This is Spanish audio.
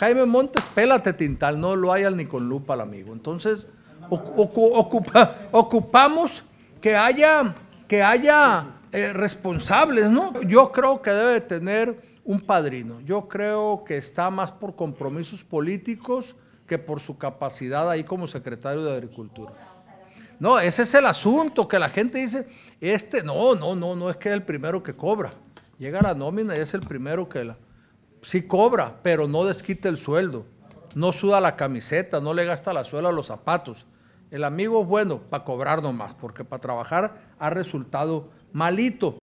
Jaime Montes, pélate tintal, no lo haya ni con lupa al amigo. Entonces, ocupamos que haya, que haya eh, responsables, ¿no? Yo creo que debe tener un padrino. Yo creo que está más por compromisos políticos que por su capacidad ahí como secretario de Agricultura. No, ese es el asunto que la gente dice, este no, no, no, no es que es el primero que cobra. Llega la nómina y es el primero que la sí cobra, pero no desquita el sueldo, no suda la camiseta, no le gasta la suela a los zapatos. El amigo es bueno para cobrar nomás, porque para trabajar ha resultado malito.